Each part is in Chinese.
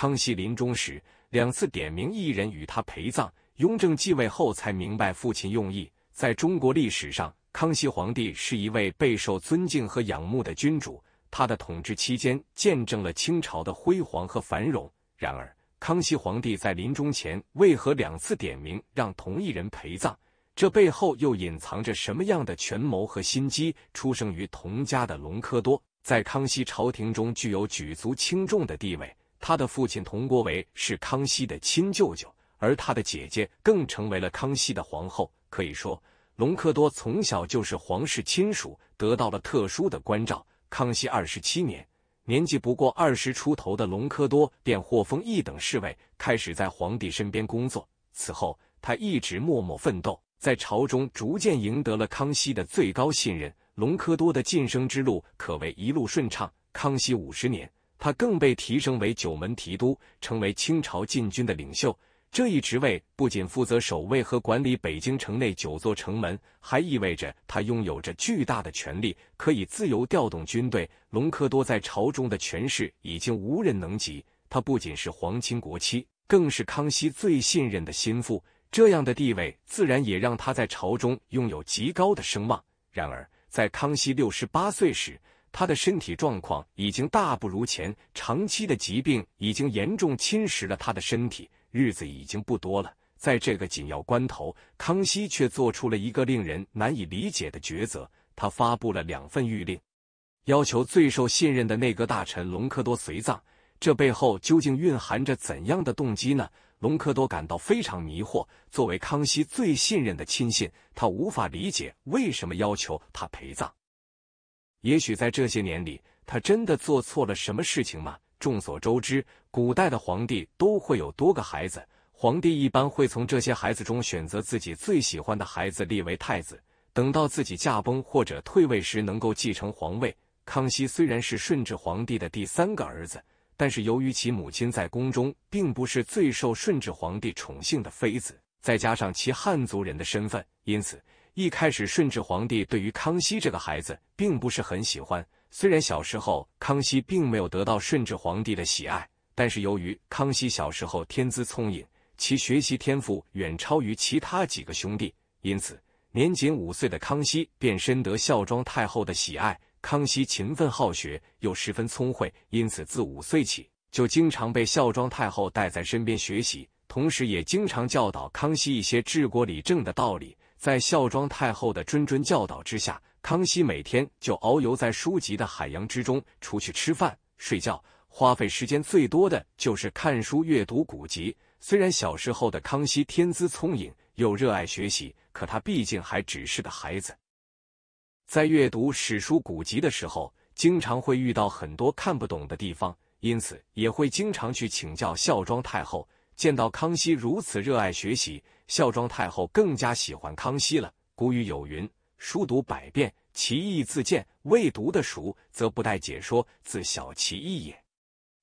康熙临终时两次点名一人与他陪葬，雍正继位后才明白父亲用意。在中国历史上，康熙皇帝是一位备受尊敬和仰慕的君主，他的统治期间见证了清朝的辉煌和繁荣。然而，康熙皇帝在临终前为何两次点名让同一人陪葬？这背后又隐藏着什么样的权谋和心机？出生于佟家的隆科多，在康熙朝廷中具有举足轻重的地位。他的父亲佟国维是康熙的亲舅舅，而他的姐姐更成为了康熙的皇后。可以说，隆科多从小就是皇室亲属，得到了特殊的关照。康熙二十七年，年纪不过二十出头的隆科多便获封一等侍卫，开始在皇帝身边工作。此后，他一直默默奋斗，在朝中逐渐赢得了康熙的最高信任。隆科多的晋升之路可谓一路顺畅。康熙五十年。他更被提升为九门提督，成为清朝禁军的领袖。这一职位不仅负责守卫和管理北京城内九座城门，还意味着他拥有着巨大的权力，可以自由调动军队。隆科多在朝中的权势已经无人能及。他不仅是皇亲国戚，更是康熙最信任的心腹。这样的地位自然也让他在朝中拥有极高的声望。然而，在康熙六十八岁时，他的身体状况已经大不如前，长期的疾病已经严重侵蚀了他的身体，日子已经不多了。在这个紧要关头，康熙却做出了一个令人难以理解的抉择，他发布了两份谕令，要求最受信任的内阁大臣隆科多随葬。这背后究竟蕴含着怎样的动机呢？隆科多感到非常迷惑。作为康熙最信任的亲信，他无法理解为什么要求他陪葬。也许在这些年里，他真的做错了什么事情吗？众所周知，古代的皇帝都会有多个孩子，皇帝一般会从这些孩子中选择自己最喜欢的孩子立为太子，等到自己驾崩或者退位时能够继承皇位。康熙虽然是顺治皇帝的第三个儿子，但是由于其母亲在宫中并不是最受顺治皇帝宠幸的妃子，再加上其汉族人的身份，因此。一开始，顺治皇帝对于康熙这个孩子并不是很喜欢。虽然小时候康熙并没有得到顺治皇帝的喜爱，但是由于康熙小时候天资聪颖，其学习天赋远超于其他几个兄弟，因此年仅五岁的康熙便深得孝庄太后的喜爱。康熙勤奋好学，又十分聪慧，因此自五岁起就经常被孝庄太后带在身边学习，同时也经常教导康熙一些治国理政的道理。在孝庄太后的谆谆教导之下，康熙每天就遨游在书籍的海洋之中。出去吃饭、睡觉，花费时间最多的就是看书、阅读古籍。虽然小时候的康熙天资聪颖，又热爱学习，可他毕竟还只是个孩子。在阅读史书古籍的时候，经常会遇到很多看不懂的地方，因此也会经常去请教孝庄太后。见到康熙如此热爱学习。孝庄太后更加喜欢康熙了。古语有云：“书读百遍，其义自见。未读的熟，则不待解说，自晓其意也。”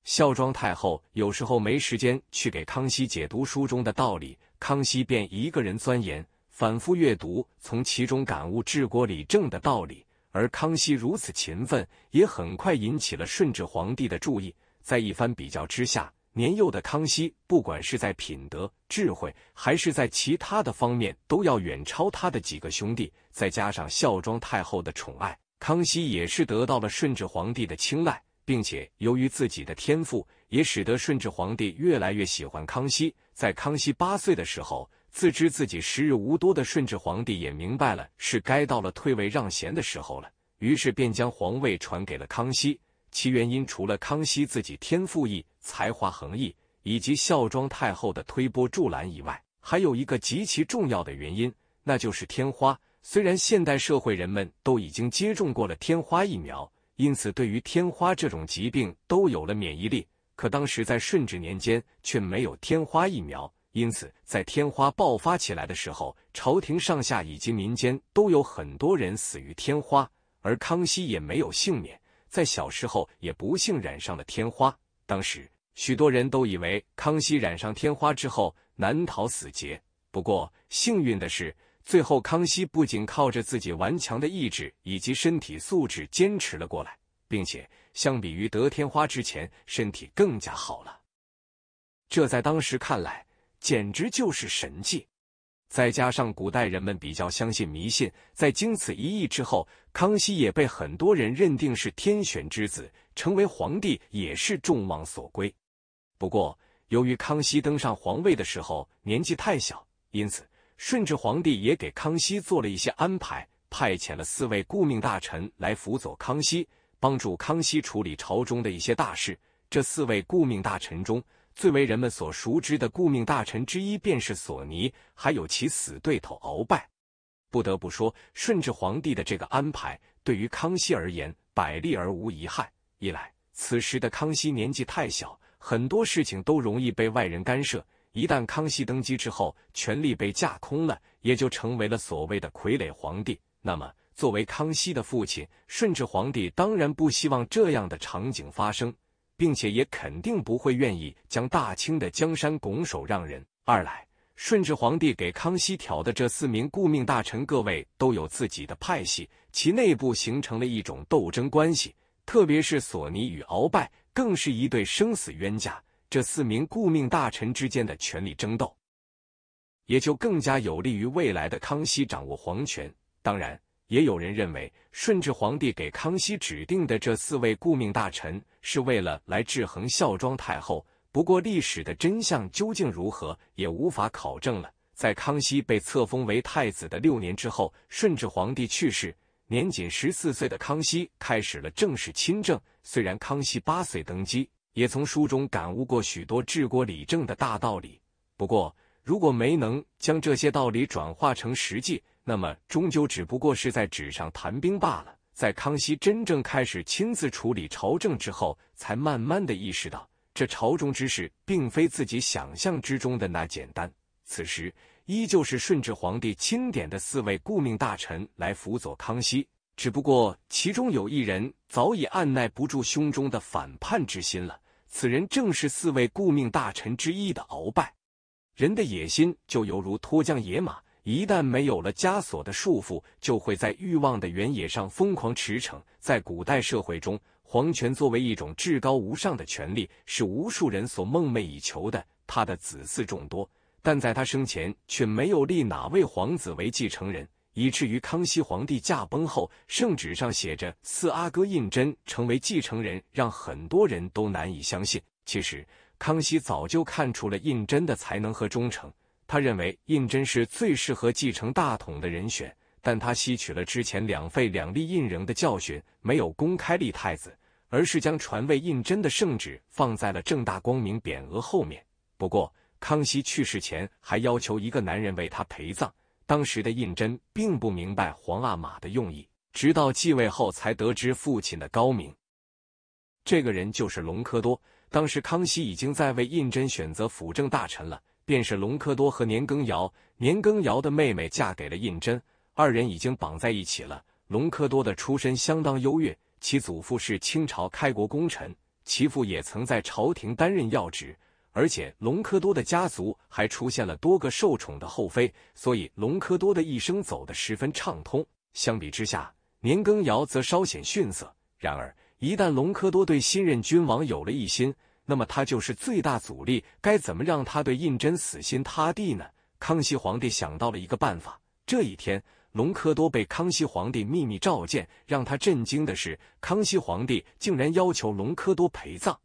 孝庄太后有时候没时间去给康熙解读书中的道理，康熙便一个人钻研，反复阅读，从其中感悟治国理政的道理。而康熙如此勤奋，也很快引起了顺治皇帝的注意。在一番比较之下，年幼的康熙，不管是在品德、智慧，还是在其他的方面，都要远超他的几个兄弟。再加上孝庄太后的宠爱，康熙也是得到了顺治皇帝的青睐，并且由于自己的天赋，也使得顺治皇帝越来越喜欢康熙。在康熙八岁的时候，自知自己时日无多的顺治皇帝也明白了，是该到了退位让贤的时候了。于是便将皇位传给了康熙。其原因，除了康熙自己天赋异，才华横溢，以及孝庄太后的推波助澜以外，还有一个极其重要的原因，那就是天花。虽然现代社会人们都已经接种过了天花疫苗，因此对于天花这种疾病都有了免疫力，可当时在顺治年间却没有天花疫苗，因此在天花爆发起来的时候，朝廷上下以及民间都有很多人死于天花，而康熙也没有幸免，在小时候也不幸染上了天花，当时。许多人都以为康熙染上天花之后难逃死劫，不过幸运的是，最后康熙不仅靠着自己顽强的意志以及身体素质坚持了过来，并且相比于得天花之前，身体更加好了。这在当时看来简直就是神迹。再加上古代人们比较相信迷信，在经此一役之后，康熙也被很多人认定是天选之子，成为皇帝也是众望所归。不过，由于康熙登上皇位的时候年纪太小，因此顺治皇帝也给康熙做了一些安排，派遣了四位顾命大臣来辅佐康熙，帮助康熙处理朝中的一些大事。这四位顾命大臣中，最为人们所熟知的顾命大臣之一便是索尼，还有其死对头鳌拜。不得不说，顺治皇帝的这个安排对于康熙而言百利而无一害。一来，此时的康熙年纪太小。很多事情都容易被外人干涉，一旦康熙登基之后，权力被架空了，也就成为了所谓的傀儡皇帝。那么，作为康熙的父亲，顺治皇帝当然不希望这样的场景发生，并且也肯定不会愿意将大清的江山拱手让人。二来，顺治皇帝给康熙挑的这四名顾命大臣，各位都有自己的派系，其内部形成了一种斗争关系，特别是索尼与鳌拜。更是一对生死冤家，这四名顾命大臣之间的权力争斗，也就更加有利于未来的康熙掌握皇权。当然，也有人认为，顺治皇帝给康熙指定的这四位顾命大臣，是为了来制衡孝庄太后。不过，历史的真相究竟如何，也无法考证了。在康熙被册封为太子的六年之后，顺治皇帝去世。年仅十四岁的康熙开始了正式亲政。虽然康熙八岁登基，也从书中感悟过许多治国理政的大道理，不过如果没能将这些道理转化成实际，那么终究只不过是在纸上谈兵罢了。在康熙真正开始亲自处理朝政之后，才慢慢的意识到，这朝中之事并非自己想象之中的那简单。此时。依旧是顺治皇帝钦点的四位顾命大臣来辅佐康熙，只不过其中有一人早已按耐不住胸中的反叛之心了。此人正是四位顾命大臣之一的鳌拜。人的野心就犹如脱缰野马，一旦没有了枷锁的束缚，就会在欲望的原野上疯狂驰骋。在古代社会中，皇权作为一种至高无上的权力，是无数人所梦寐以求的。他的子嗣众多。但在他生前却没有立哪位皇子为继承人，以至于康熙皇帝驾崩后，圣旨上写着四阿哥胤禛成为继承人，让很多人都难以相信。其实康熙早就看出了胤禛的才能和忠诚，他认为胤禛是最适合继承大统的人选。但他吸取了之前两废两立胤禛的教训，没有公开立太子，而是将传位胤禛的圣旨放在了正大光明匾额后面。不过，康熙去世前还要求一个男人为他陪葬。当时的胤禛并不明白皇阿玛的用意，直到继位后才得知父亲的高明。这个人就是隆科多。当时康熙已经在为胤禛选择辅政大臣了，便是隆科多和年羹尧。年羹尧的妹妹嫁给了胤禛，二人已经绑在一起了。隆科多的出身相当优越，其祖父是清朝开国功臣，其父也曾在朝廷担任要职。而且隆科多的家族还出现了多个受宠的后妃，所以隆科多的一生走得十分畅通。相比之下，年羹尧则稍显逊色。然而，一旦隆科多对新任君王有了异心，那么他就是最大阻力。该怎么让他对胤禛死心塌地呢？康熙皇帝想到了一个办法。这一天，隆科多被康熙皇帝秘密召见，让他震惊的是，康熙皇帝竟然要求隆科多陪葬。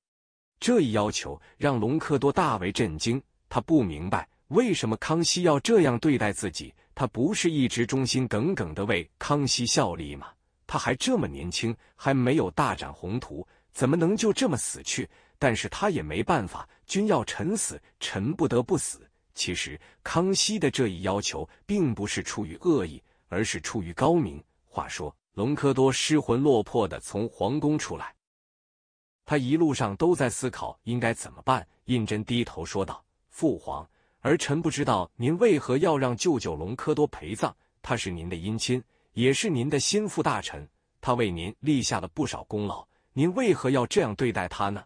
这一要求让隆科多大为震惊，他不明白为什么康熙要这样对待自己。他不是一直忠心耿耿的为康熙效力吗？他还这么年轻，还没有大展宏图，怎么能就这么死去？但是他也没办法，君要臣死，臣不得不死。其实，康熙的这一要求并不是出于恶意，而是出于高明。话说，隆科多失魂落魄的从皇宫出来。他一路上都在思考应该怎么办。胤禛低头说道：“父皇，儿臣不知道您为何要让舅舅隆科多陪葬。他是您的姻亲，也是您的心腹大臣，他为您立下了不少功劳。您为何要这样对待他呢？”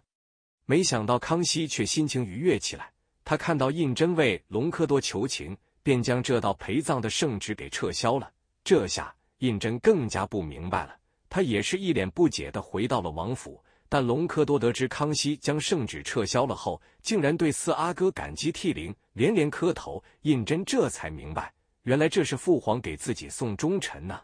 没想到康熙却心情愉悦起来。他看到胤禛为隆科多求情，便将这道陪葬的圣旨给撤销了。这下胤禛更加不明白了，他也是一脸不解的回到了王府。但隆科多得知康熙将圣旨撤销了后，竟然对四阿哥感激涕零，连连磕头。胤禛这才明白，原来这是父皇给自己送忠臣呢。